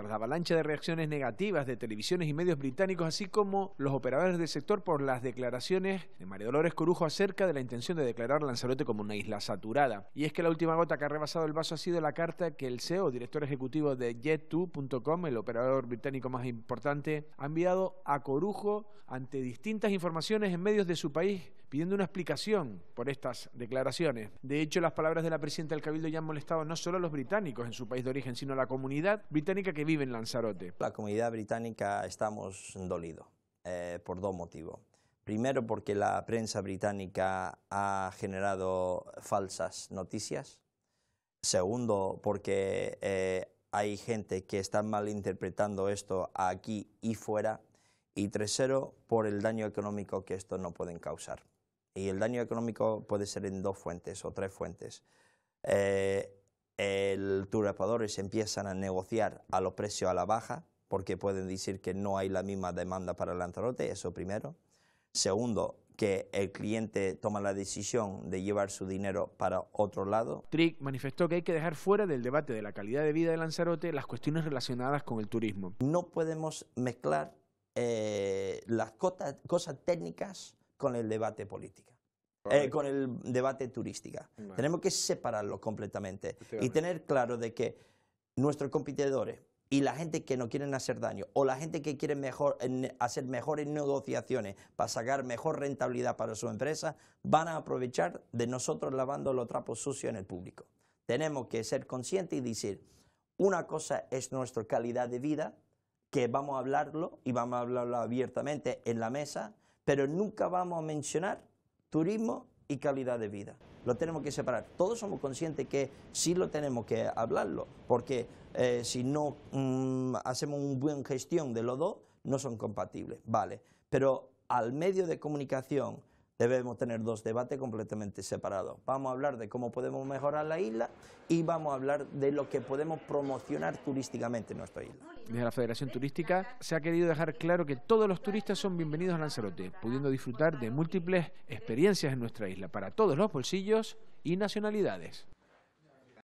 tras la avalancha de reacciones negativas de televisiones y medios británicos, así como los operadores del sector por las declaraciones de María Dolores Corujo acerca de la intención de declarar Lanzarote como una isla saturada. Y es que la última gota que ha rebasado el vaso ha sido la carta que el CEO, director ejecutivo de Jet2.com, el operador británico más importante, ha enviado a Corujo ante distintas informaciones en medios de su país pidiendo una explicación por estas declaraciones. De hecho, las palabras de la presidenta del Cabildo ya han molestado no solo a los británicos en su país de origen, sino a la comunidad británica que en Lanzarote. La comunidad británica estamos dolidos eh, por dos motivos. Primero porque la prensa británica ha generado falsas noticias. Segundo porque eh, hay gente que está malinterpretando esto aquí y fuera. Y tercero por el daño económico que esto no pueden causar. Y el daño económico puede ser en dos fuentes o tres fuentes. Eh, el, tus empiezan a negociar a los precios a la baja, porque pueden decir que no hay la misma demanda para Lanzarote, eso primero. Segundo, que el cliente toma la decisión de llevar su dinero para otro lado. Trick manifestó que hay que dejar fuera del debate de la calidad de vida de Lanzarote las cuestiones relacionadas con el turismo. No podemos mezclar eh, las cosas técnicas con el debate político. Eh, con el debate turística. Tenemos que separarlo completamente y tener claro de que nuestros competidores y la gente que no quieren hacer daño o la gente que quiere hacer mejores negociaciones para sacar mejor rentabilidad para su empresa van a aprovechar de nosotros lavando los trapo sucio en el público. Tenemos que ser conscientes y decir, una cosa es nuestra calidad de vida, que vamos a hablarlo y vamos a hablarlo abiertamente en la mesa, pero nunca vamos a mencionar turismo y calidad de vida. Lo tenemos que separar. Todos somos conscientes que sí lo tenemos que hablarlo, porque eh, si no mm, hacemos una buena gestión de los dos, no son compatibles. Vale, pero al medio de comunicación, debemos tener dos debates completamente separados. Vamos a hablar de cómo podemos mejorar la isla y vamos a hablar de lo que podemos promocionar turísticamente en nuestra isla. Desde la Federación Turística se ha querido dejar claro que todos los turistas son bienvenidos a Lanzarote, pudiendo disfrutar de múltiples experiencias en nuestra isla para todos los bolsillos y nacionalidades.